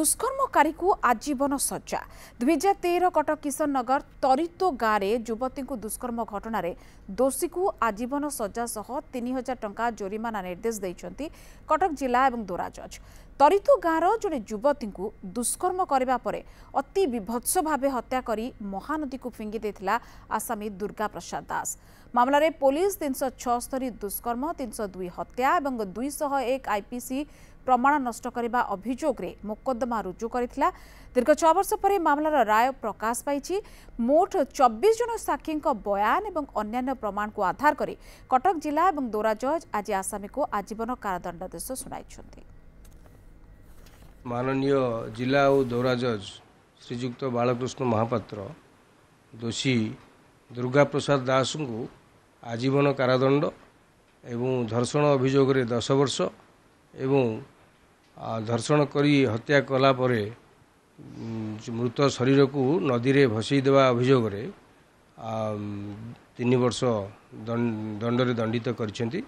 दुष्कर्मकारी आजीवन सज् दुई हजार तेह्र कटक किशन नगर तरितो युवती जुवती दुष्कर्म दोषी दोषीको आजीवन सह सजासहति टा जोरीमा निर्देश दिन्छ कटक एवं दोरा जज तरितो गाँ र जे जुवती दुष्कर्म अतिभत्स महानदी हत्याकरी फिंगी फिँगिदिइ आसामी दुर्गा प्रसाद दास पुलिस ममलिसरी दुष्कर्मिश दुई हत्या दुईश एक आइपिसि ପ୍ରମାଣ ନଷ୍ଟ କରିବା ଅଭିଯୋଗରେ ମୋକଦ୍ଦମା ରୁଜୁ କରିଥିଲା ଦୀର୍ଘ ଛଅ ବର୍ଷ ପରେ ମାମଲାର ରାୟ ପ୍ରକାଶ ପାଇଛି ମୋଟ ଚବିଶ ଜଣ ସାକ୍ଷୀଙ୍କ ବୟାନ ଏବଂ ଅନ୍ୟାନ୍ୟ ପ୍ରମାଣକୁ ଆଧାର କରି କଟକ ଜିଲ୍ଲା ଏବଂ ଦୋରା ଜଜ୍ ଆଜି ଆସାମୀକୁ ଆଜୀବନ କାରାଦଣ୍ଡାଦେଶ ଶୁଣାଇଛନ୍ତି ମାନନୀୟ ଜିଲ୍ଲା ଓ ଦୌରା ଜଜ୍ ଶ୍ରୀଯୁକ୍ତ ବାଳକୃଷ୍ଣ ମହାପାତ୍ର ଦୋଷୀ ଦୁର୍ଗାପ୍ରସାଦ ଦାସଙ୍କୁ ଆଜୀବନ କାରାଦଣ୍ଡ ଏବଂ ଧର୍ଷଣ ଅଭିଯୋଗରେ ଦଶ ବର୍ଷ ଏବଂ ଧର୍ଷଣ କରି ହତ୍ୟା କଲା ପରେ ମୃତ ଶରୀରକୁ ନଦୀରେ ଭସେଇ ଦେବା ଅଭିଯୋଗରେ ତିନି ବର୍ଷ ଦଣ୍ଡରେ ଦଣ୍ଡିତ କରିଛନ୍ତି